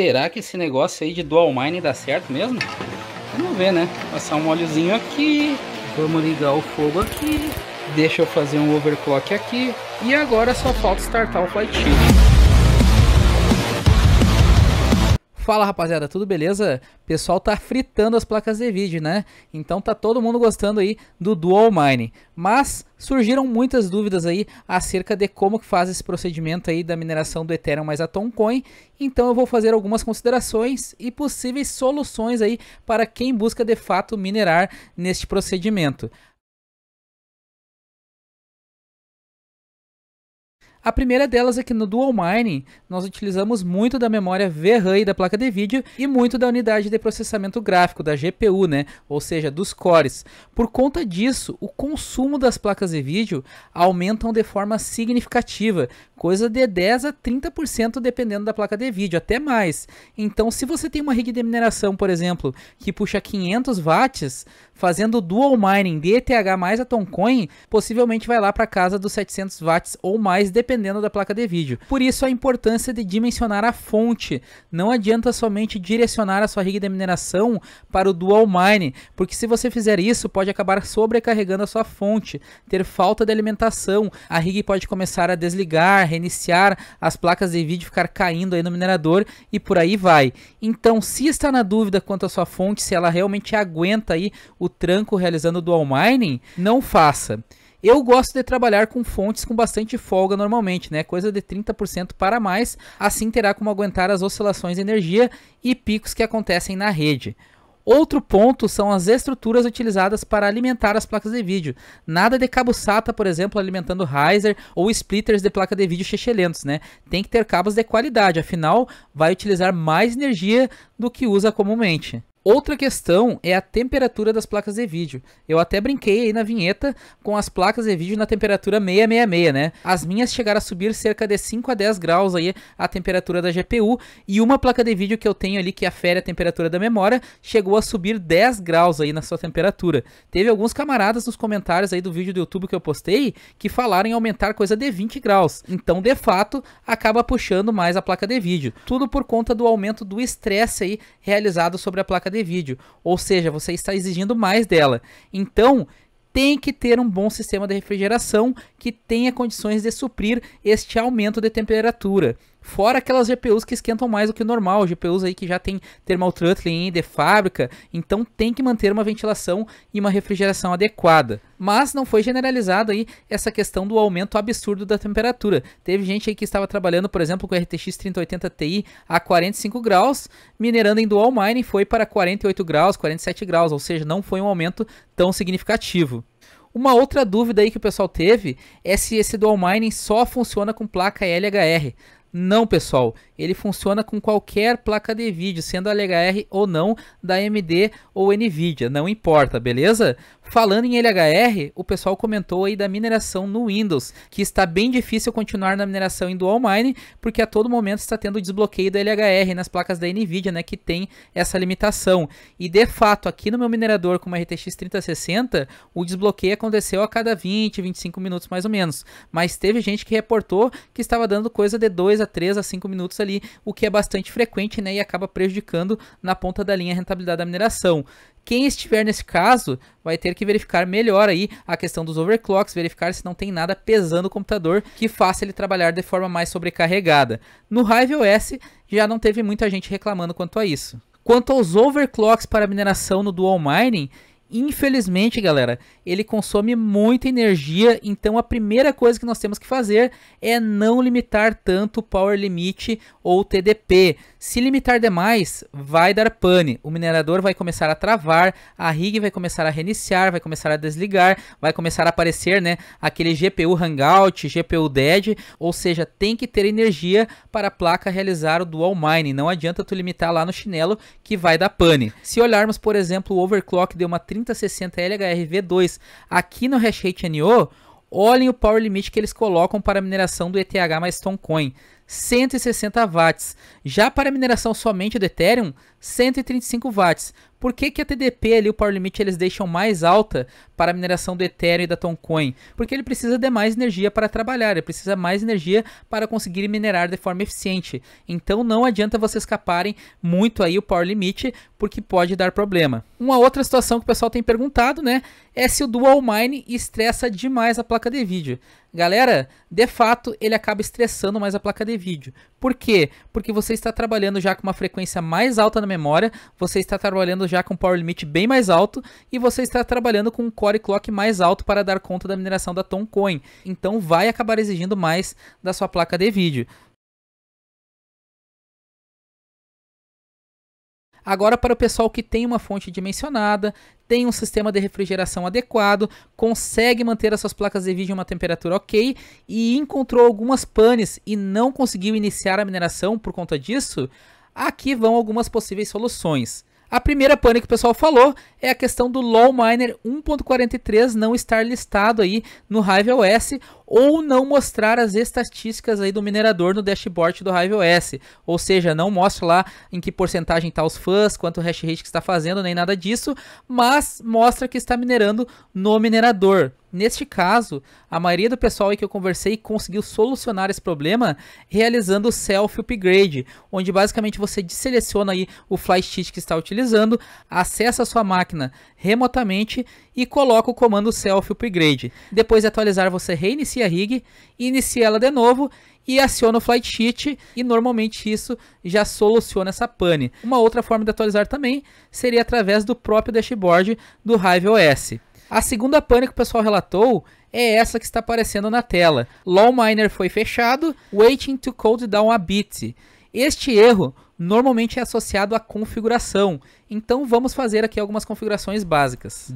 será que esse negócio aí de dual mine dá certo mesmo? Vamos ver, né? Passar um óleozinho aqui. Vamos ligar o fogo aqui. Deixa eu fazer um overclock aqui. E agora só falta startar o flight Fala rapaziada, tudo beleza? O pessoal tá fritando as placas de vídeo, né? Então tá todo mundo gostando aí do Dual Mine. Mas surgiram muitas dúvidas aí acerca de como que faz esse procedimento aí da mineração do Ethereum mais a Toncoin. Então eu vou fazer algumas considerações e possíveis soluções aí para quem busca de fato minerar neste procedimento. A primeira delas é que no Dual Mining nós utilizamos muito da memória VRAM da placa de vídeo e muito da unidade de processamento gráfico, da GPU, né? ou seja, dos cores. Por conta disso, o consumo das placas de vídeo aumentam de forma significativa, coisa de 10 a 30% dependendo da placa de vídeo, até mais. Então, se você tem uma rig de mineração, por exemplo, que puxa 500 watts, fazendo Dual Mining de ETH mais a Tomcoin, possivelmente vai lá para casa dos 700 watts ou mais, dependendo dependendo da placa de vídeo. Por isso a importância de dimensionar a fonte. Não adianta somente direcionar a sua rig de mineração para o dual mine, porque se você fizer isso, pode acabar sobrecarregando a sua fonte, ter falta de alimentação, a rig pode começar a desligar, reiniciar, as placas de vídeo ficar caindo aí no minerador e por aí vai. Então, se está na dúvida quanto à sua fonte, se ela realmente aguenta aí o tranco realizando dual mining, não faça. Eu gosto de trabalhar com fontes com bastante folga normalmente, né? Coisa de 30% para mais, assim terá como aguentar as oscilações de energia e picos que acontecem na rede. Outro ponto são as estruturas utilizadas para alimentar as placas de vídeo. Nada de cabo SATA, por exemplo, alimentando riser ou splitters de placa de vídeo chechelentos, né? Tem que ter cabos de qualidade, afinal vai utilizar mais energia do que usa comumente. Outra questão é a temperatura das placas de vídeo. Eu até brinquei aí na vinheta com as placas de vídeo na temperatura 666, né? As minhas chegaram a subir cerca de 5 a 10 graus aí a temperatura da GPU e uma placa de vídeo que eu tenho ali que afere a temperatura da memória chegou a subir 10 graus aí na sua temperatura. Teve alguns camaradas nos comentários aí do vídeo do YouTube que eu postei que falaram em aumentar coisa de 20 graus. Então, de fato, acaba puxando mais a placa de vídeo. Tudo por conta do aumento do estresse aí realizado sobre a placa de vídeo. Ou seja, você está exigindo mais dela. Então, tem que ter um bom sistema de refrigeração que tenha condições de suprir este aumento de temperatura. Fora aquelas GPUs que esquentam mais do que o normal, GPUs aí que já tem thermal throttling de fábrica, então tem que manter uma ventilação e uma refrigeração adequada. Mas não foi generalizado aí essa questão do aumento absurdo da temperatura. Teve gente aí que estava trabalhando, por exemplo, com RTX 3080 Ti a 45 graus, minerando em dual mining foi para 48 graus, 47 graus, ou seja, não foi um aumento tão significativo. Uma outra dúvida aí que o pessoal teve é se esse dual mining só funciona com placa LHR. Não, pessoal, ele funciona com qualquer placa de vídeo, sendo LHR ou não da AMD ou Nvidia, não importa, beleza? Falando em LHR, o pessoal comentou aí da mineração no Windows, que está bem difícil continuar na mineração em dual mine, porque a todo momento está tendo desbloqueio da LHR nas placas da Nvidia, né, que tem essa limitação. E de fato, aqui no meu minerador com uma RTX 3060, o desbloqueio aconteceu a cada 20, 25 minutos mais ou menos, mas teve gente que reportou que estava dando coisa de 2 a 3 a 5 minutos ali, o que é bastante frequente né, e acaba prejudicando na ponta da linha a rentabilidade da mineração. Quem estiver nesse caso vai ter que verificar melhor aí a questão dos overclocks, verificar se não tem nada pesando o computador que faça ele trabalhar de forma mais sobrecarregada. No Hive OS já não teve muita gente reclamando quanto a isso. Quanto aos overclocks para mineração no Dual Mining, Infelizmente, galera, ele consome muita energia, então a primeira coisa que nós temos que fazer é não limitar tanto o power limit ou TDP. Se limitar demais, vai dar pane. O minerador vai começar a travar, a rig vai começar a reiniciar, vai começar a desligar, vai começar a aparecer, né, aquele GPU Hangout, GPU Dead, ou seja, tem que ter energia para a placa realizar o dual mining. Não adianta tu limitar lá no chinelo que vai dar pane. Se olharmos, por exemplo, o overclock de uma 3060 lhrv 2 aqui no Hash Rate NO, olhem o power limit que eles colocam para a mineração do ETH mais Toncoin. 160 watts. Já para mineração somente do Ethereum, 135 watts. Por que, que a TDP ali, o power limit, eles deixam mais alta para a mineração do Ethereum e da Toncoin? Porque ele precisa de mais energia para trabalhar, ele precisa mais energia para conseguir minerar de forma eficiente. Então não adianta vocês escaparem muito aí o power limit, porque pode dar problema. Uma outra situação que o pessoal tem perguntado, né, é se o dual mine estressa demais a placa de vídeo. Galera, de fato, ele acaba estressando mais a placa de vídeo. Por quê? Porque você está trabalhando já com uma frequência mais alta na memória, você está trabalhando já com um power limit bem mais alto e você está trabalhando com um core clock mais alto para dar conta da mineração da Tomcoin. Então vai acabar exigindo mais da sua placa de vídeo. Agora, para o pessoal que tem uma fonte dimensionada, tem um sistema de refrigeração adequado, consegue manter as suas placas de vídeo em uma temperatura ok e encontrou algumas panes e não conseguiu iniciar a mineração por conta disso, aqui vão algumas possíveis soluções. A primeira pane que o pessoal falou é a questão do Low Miner 1.43 não estar listado aí no Hive OS ou não mostrar as estatísticas aí do minerador no dashboard do Hive OS, ou seja, não mostra lá em que porcentagem está os fãs, quanto hash rate que está fazendo, nem nada disso, mas mostra que está minerando no minerador. Neste caso, a maioria do pessoal que eu conversei conseguiu solucionar esse problema realizando o self upgrade, onde basicamente você seleciona aí o flash cheat que está utilizando, acessa a sua máquina remotamente e coloca o comando self upgrade. Depois de atualizar, você reinicia aqui a rig, inicia ela de novo e aciona o flight sheet e normalmente isso já soluciona essa pane. Uma outra forma de atualizar também seria através do próprio dashboard do Hive OS. A segunda pane que o pessoal relatou é essa que está aparecendo na tela. Low miner foi fechado, waiting to code down a bit. Este erro normalmente é associado à configuração. Então vamos fazer aqui algumas configurações básicas.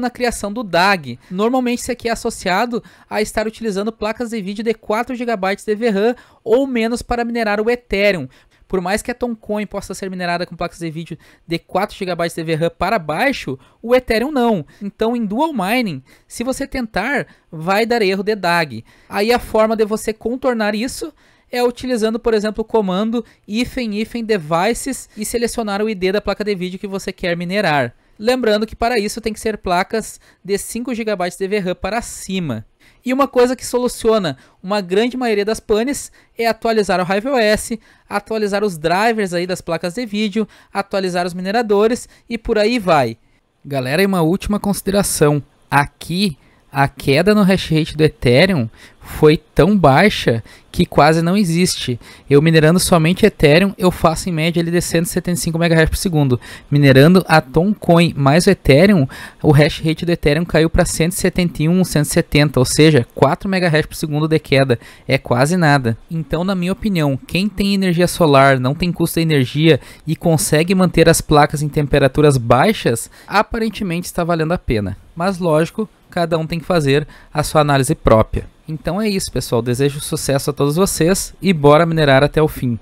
na criação do DAG. Normalmente isso aqui é associado a estar utilizando placas de vídeo de 4 GB de VRAM ou menos para minerar o Ethereum. Por mais que a Toncoin possa ser minerada com placas de vídeo de 4 GB de VRAM para baixo, o Ethereum não. Então, em dual mining, se você tentar, vai dar erro de DAG. Aí a forma de você contornar isso é utilizando, por exemplo, o comando ifen ifen devices e selecionar o ID da placa de vídeo que você quer minerar. Lembrando que para isso tem que ser placas de 5 GB de VRAM para cima. E uma coisa que soluciona uma grande maioria das panes é atualizar o HiveOS, atualizar os drivers aí das placas de vídeo, atualizar os mineradores e por aí vai. Galera, e uma última consideração. Aqui a queda no hash rate do Ethereum foi tão baixa que quase não existe. Eu minerando somente Ethereum, eu faço em média ele de 175 MHz por segundo. Minerando a Toncoin mais o Ethereum, o hash rate do Ethereum caiu para 171, 170, ou seja, 4 MHz por segundo de queda. É quase nada. Então, na minha opinião, quem tem energia solar, não tem custo de energia e consegue manter as placas em temperaturas baixas, aparentemente está valendo a pena. Mas lógico, cada um tem que fazer a sua análise própria. Então é isso, pessoal. Desejo sucesso a todos vocês e bora minerar até o fim.